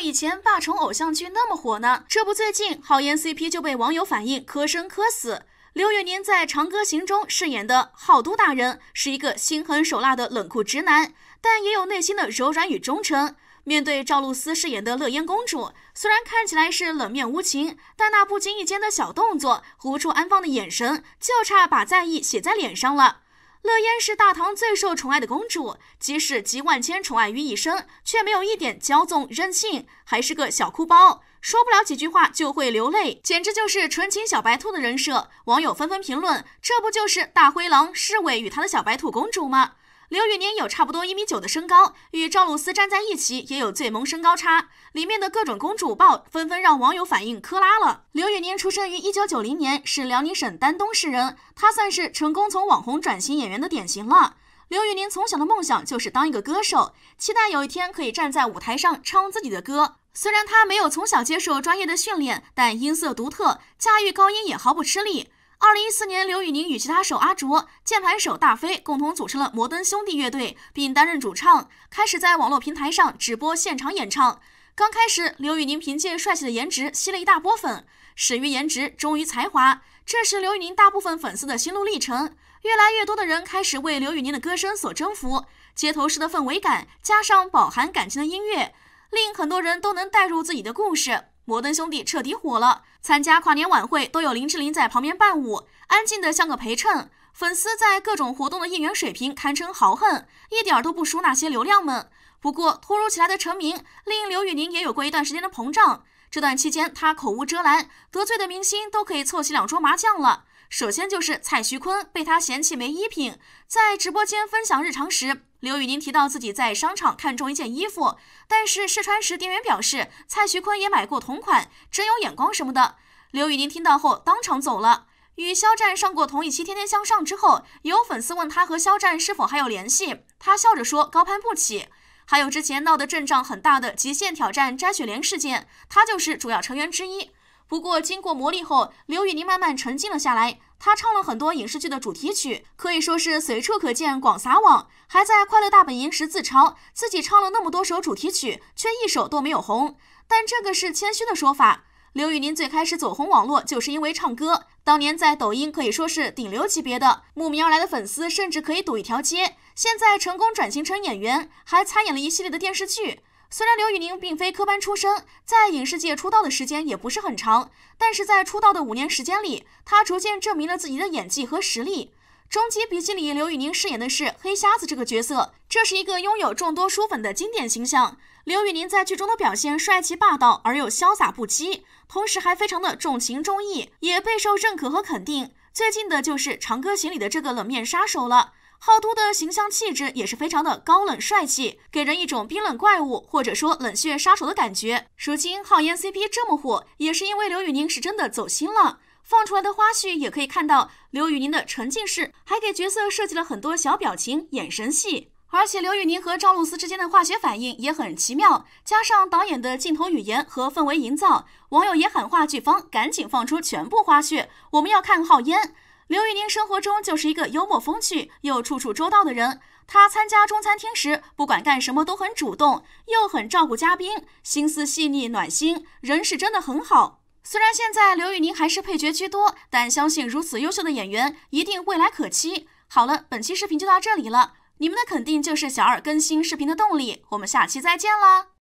以前霸宠偶像剧那么火呢，这不最近好颜 CP 就被网友反映磕生磕死。刘宇宁在《长歌行》中饰演的好都大人是一个心狠手辣的冷酷直男，但也有内心的柔软与忠诚。面对赵露思饰演的乐嫣公主，虽然看起来是冷面无情，但那不经意间的小动作、无处安放的眼神，就差把在意写在脸上了。乐嫣是大唐最受宠爱的公主，即使集万千宠爱于一身，却没有一点骄纵任性，还是个小哭包，说不了几句话就会流泪，简直就是纯情小白兔的人设。网友纷纷评论：这不就是大灰狼侍卫与他的小白兔公主吗？刘宇宁有差不多一米九的身高，与赵露思站在一起也有最萌身高差。里面的各种公主抱纷纷让网友反映磕拉了。刘宇宁出生于一九九零年，是辽宁省丹东市人。他算是成功从网红转型演员的典型了。刘宇宁从小的梦想就是当一个歌手，期待有一天可以站在舞台上唱自己的歌。虽然他没有从小接受专业的训练，但音色独特，驾驭高音也毫不吃力。二零一四年，刘宇宁与其他手阿卓、键盘手大飞共同组成了摩登兄弟乐队，并担任主唱，开始在网络平台上直播现场演唱。刚开始，刘宇宁凭借帅气的颜值吸了一大波粉，始于颜值，忠于才华，这是刘宇宁大部分粉丝的心路历程。越来越多的人开始为刘宇宁的歌声所征服，街头式的氛围感加上饱含感情的音乐，令很多人都能代入自己的故事。摩登兄弟彻底火了，参加跨年晚会都有林志玲在旁边伴舞，安静的像个陪衬。粉丝在各种活动的应援水平堪称豪横，一点都不输那些流量们。不过突如其来的成名，令刘宇宁也有过一段时间的膨胀。这段期间，他口无遮拦，得罪的明星都可以凑齐两桌麻将了。首先就是蔡徐坤被他嫌弃没衣品，在直播间分享日常时，刘宇宁提到自己在商场看中一件衣服，但是试穿时店员表示蔡徐坤也买过同款，真有眼光什么的。刘宇宁听到后当场走了。与肖战上过同一期《天天向上》之后，有粉丝问他和肖战是否还有联系，他笑着说高攀不起。还有之前闹得阵仗很大的《极限挑战》摘雪莲事件，他就是主要成员之一。不过，经过磨砺后，刘宇宁慢慢沉静了下来。他唱了很多影视剧的主题曲，可以说是随处可见，广撒网。还在《快乐大本营》时自嘲自己唱了那么多首主题曲，却一首都没有红。但这个是谦虚的说法。刘宇宁最开始走红网络就是因为唱歌，当年在抖音可以说是顶流级别的，慕名而来的粉丝甚至可以堵一条街。现在成功转型成演员，还参演了一系列的电视剧。虽然刘宇宁并非科班出身，在影视界出道的时间也不是很长，但是在出道的五年时间里，他逐渐证明了自己的演技和实力。《终极笔记》里，刘宇宁饰演的是黑瞎子这个角色，这是一个拥有众多书粉的经典形象。刘宇宁在剧中的表现帅气霸道而又潇洒不羁，同时还非常的重情重义，也备受认可和肯定。最近的就是《长歌行》里的这个冷面杀手了。浩都的形象气质也是非常的高冷帅气，给人一种冰冷怪物或者说冷血杀手的感觉。如今浩烟 CP 这么火，也是因为刘宇宁是真的走心了。放出来的花絮也可以看到刘宇宁的沉浸式，还给角色设计了很多小表情、眼神戏。而且刘宇宁和赵露思之间的化学反应也很奇妙，加上导演的镜头语言和氛围营造，网友也喊话剧方赶紧放出全部花絮，我们要看浩烟。刘宇宁生活中就是一个幽默风趣又处处周到的人。他参加中餐厅时，不管干什么都很主动，又很照顾嘉宾，心思细腻暖心，人是真的很好。虽然现在刘宇宁还是配角居多，但相信如此优秀的演员一定未来可期。好了，本期视频就到这里了，你们的肯定就是小二更新视频的动力。我们下期再见啦！